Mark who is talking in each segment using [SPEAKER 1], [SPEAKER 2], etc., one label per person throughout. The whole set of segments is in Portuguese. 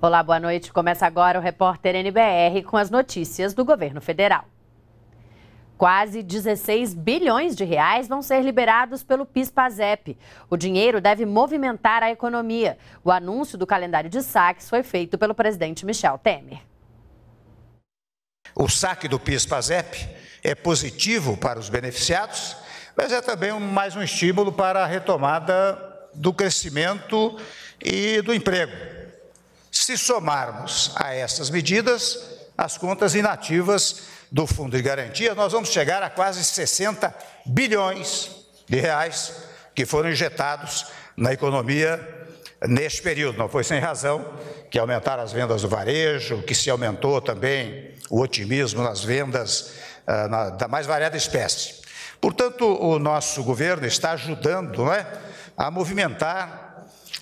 [SPEAKER 1] Olá, boa noite. Começa agora o repórter NBR com as notícias do governo federal. Quase 16 bilhões de reais vão ser liberados pelo PIS/PASEP. O dinheiro deve movimentar a economia. O anúncio do calendário de saques foi feito pelo presidente Michel Temer.
[SPEAKER 2] O saque do PIS/PASEP é positivo para os beneficiados, mas é também mais um estímulo para a retomada do crescimento e do emprego. Se somarmos a essas medidas as contas inativas do Fundo de Garantia, nós vamos chegar a quase 60 bilhões de reais que foram injetados na economia neste período. Não foi sem razão que aumentaram as vendas do varejo, que se aumentou também o otimismo nas vendas ah, na, da mais variada espécie. Portanto, o nosso governo está ajudando não é, a movimentar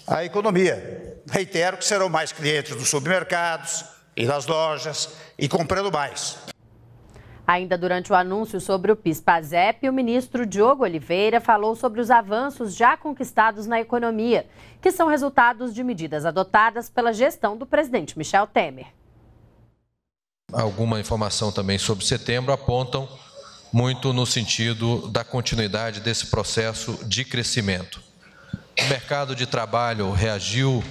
[SPEAKER 2] a economia. Reitero que serão mais clientes dos supermercados e das lojas e comprando mais.
[SPEAKER 1] Ainda durante o anúncio sobre o PIS-PASEP, o ministro Diogo Oliveira falou sobre os avanços já conquistados na economia, que são resultados de medidas adotadas pela gestão do presidente Michel Temer.
[SPEAKER 3] Alguma informação também sobre setembro apontam muito no sentido da continuidade desse processo de crescimento. O mercado de trabalho reagiu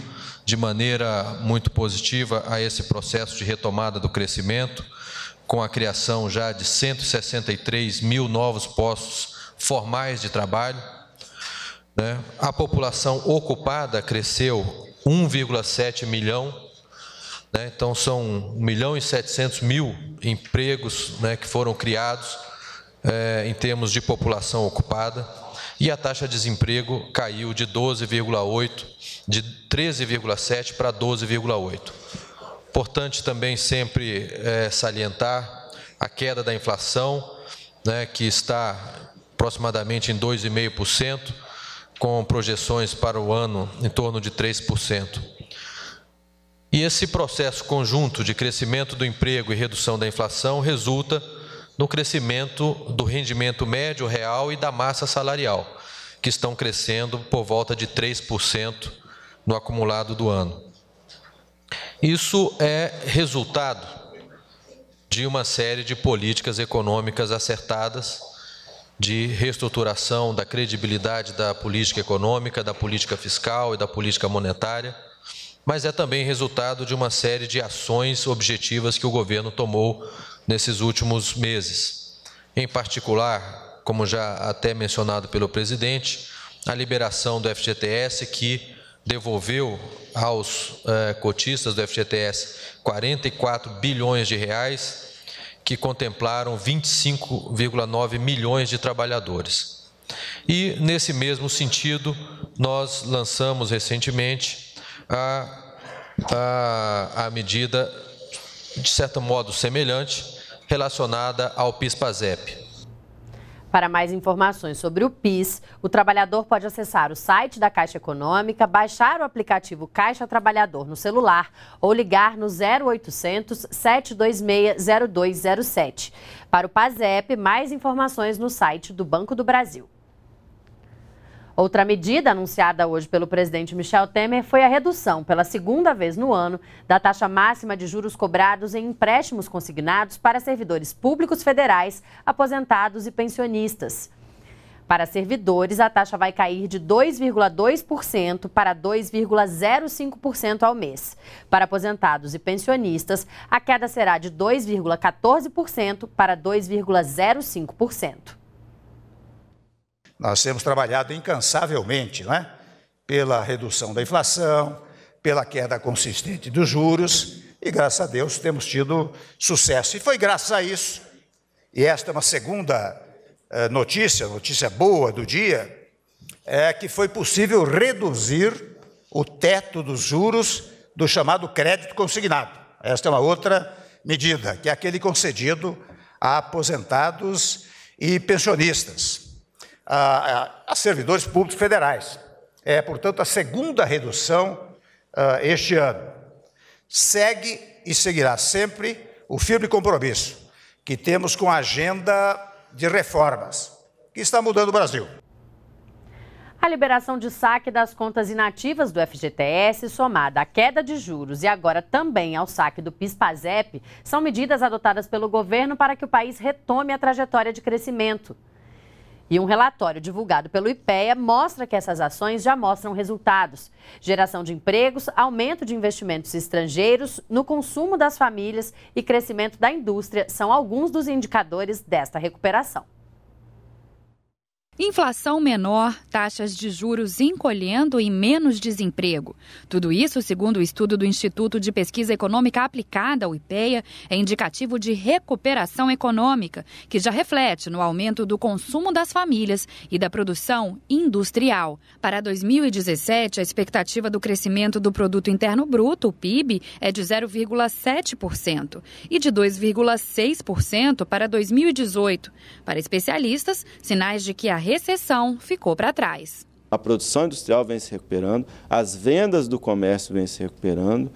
[SPEAKER 3] de maneira muito positiva a esse processo de retomada do crescimento, com a criação já de 163 mil novos postos formais de trabalho. Né? A população ocupada cresceu 1,7 milhão. Né? Então, são 1 milhão e 700 mil empregos né, que foram criados eh, em termos de população ocupada e a taxa de desemprego caiu de 12,8 de 13,7 para 12,8. Importante também sempre é, salientar a queda da inflação, né, que está aproximadamente em 2,5%, com projeções para o ano em torno de 3%. E esse processo conjunto de crescimento do emprego e redução da inflação resulta no crescimento do rendimento médio real e da massa salarial, que estão crescendo por volta de 3% no acumulado do ano. Isso é resultado de uma série de políticas econômicas acertadas, de reestruturação da credibilidade da política econômica, da política fiscal e da política monetária, mas é também resultado de uma série de ações objetivas que o governo tomou nesses últimos meses. Em particular, como já até mencionado pelo presidente, a liberação do FGTS, que devolveu aos eh, cotistas do FGTS 44 bilhões de reais, que contemplaram 25,9 milhões de trabalhadores. E, nesse mesmo sentido, nós lançamos recentemente a, a, a medida, de certo modo, semelhante, relacionada ao PIS-PASEP.
[SPEAKER 1] Para mais informações sobre o PIS, o trabalhador pode acessar o site da Caixa Econômica, baixar o aplicativo Caixa Trabalhador no celular ou ligar no 0800 726 0207. Para o PASEP, mais informações no site do Banco do Brasil. Outra medida anunciada hoje pelo presidente Michel Temer foi a redução, pela segunda vez no ano, da taxa máxima de juros cobrados em empréstimos consignados para servidores públicos federais, aposentados e pensionistas. Para servidores, a taxa vai cair de 2,2% para 2,05% ao mês. Para aposentados e pensionistas, a queda será de 2,14% para 2,05%.
[SPEAKER 2] Nós temos trabalhado incansavelmente não é? pela redução da inflação, pela queda consistente dos juros, e graças a Deus temos tido sucesso. E foi graças a isso, e esta é uma segunda eh, notícia, notícia boa do dia, é que foi possível reduzir o teto dos juros do chamado crédito consignado. Esta é uma outra medida, que é aquele concedido a aposentados e pensionistas a, a, servidores públicos federais. É, portanto, a segunda redução uh, este ano. Segue e seguirá sempre o firme compromisso que temos com a agenda de reformas que está mudando o Brasil.
[SPEAKER 1] A liberação de saque das contas inativas do FGTS, somada à queda de juros e agora também ao saque do PIS/PASEP, são medidas adotadas pelo governo para que o país retome a trajetória de crescimento. E um relatório divulgado pelo IPEA mostra que essas ações já mostram resultados: geração de empregos, aumento de investimentos estrangeiros no consumo das famílias e crescimento da indústria são alguns dos indicadores desta recuperação.
[SPEAKER 4] Inflação menor, taxas de juros encolhendo e menos desemprego. Tudo isso, segundo o estudo do Instituto de Pesquisa Econômica Aplicada, o IPEA, é indicativo de recuperação econômica, que já reflete no aumento do consumo das famílias e da produção industrial. Para 2017, a expectativa do crescimento do produto interno bruto, o PIB, é de 0,7% e de 2,6% para 2018. Para especialistas, sinais de que a recessão ficou para trás.
[SPEAKER 5] A produção industrial vem se recuperando, as vendas do comércio vêm se recuperando,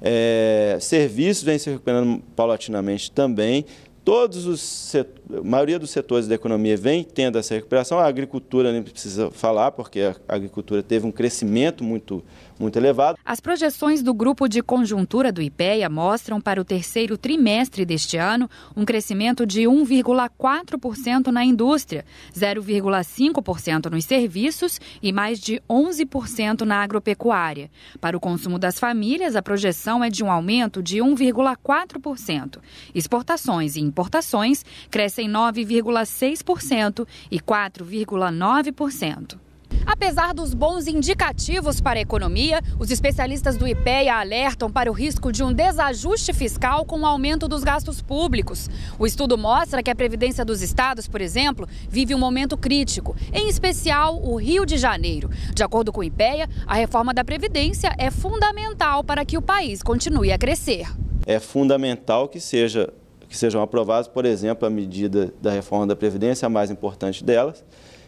[SPEAKER 5] é, serviços vêm se recuperando paulatinamente também. Todos os a maioria dos setores da economia vem tendo essa recuperação. A agricultura nem precisa falar, porque a agricultura teve um crescimento muito, muito elevado. As
[SPEAKER 4] projeções do grupo de conjuntura do IPEA mostram para o terceiro trimestre deste ano um crescimento de 1,4% na indústria, 0,5% nos serviços e mais de 11% na agropecuária. Para o consumo das famílias, a projeção é de um aumento de 1,4%. Exportações e importações crescem 9,6% e 4,9%. Apesar dos bons indicativos para a economia, os especialistas do IPEA alertam para o risco de um desajuste fiscal com o aumento dos gastos públicos. O estudo mostra que a Previdência dos Estados, por exemplo, vive um momento crítico, em especial o Rio de Janeiro. De acordo com o IPEA, a reforma da Previdência é fundamental para que o país continue a crescer.
[SPEAKER 5] É fundamental que seja que sejam aprovados, por exemplo, a medida da reforma da Previdência, a mais importante delas,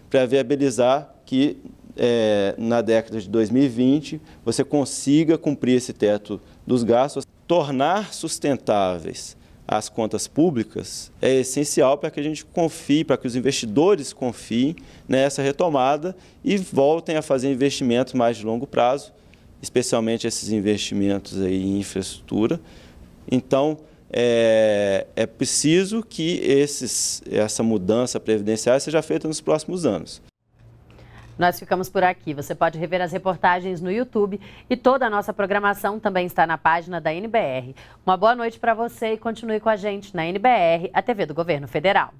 [SPEAKER 5] para viabilizar que é, na década de 2020 você consiga cumprir esse teto dos gastos. Tornar sustentáveis as contas públicas é essencial para que a gente confie, para que os investidores confiem nessa retomada e voltem a fazer investimentos mais de longo prazo, especialmente esses investimentos aí em infraestrutura. Então, é, é preciso que esses, essa mudança previdenciária seja feita nos próximos anos.
[SPEAKER 1] Nós ficamos por aqui. Você pode rever as reportagens no YouTube e toda a nossa programação também está na página da NBR. Uma boa noite para você e continue com a gente na NBR, a TV do Governo Federal.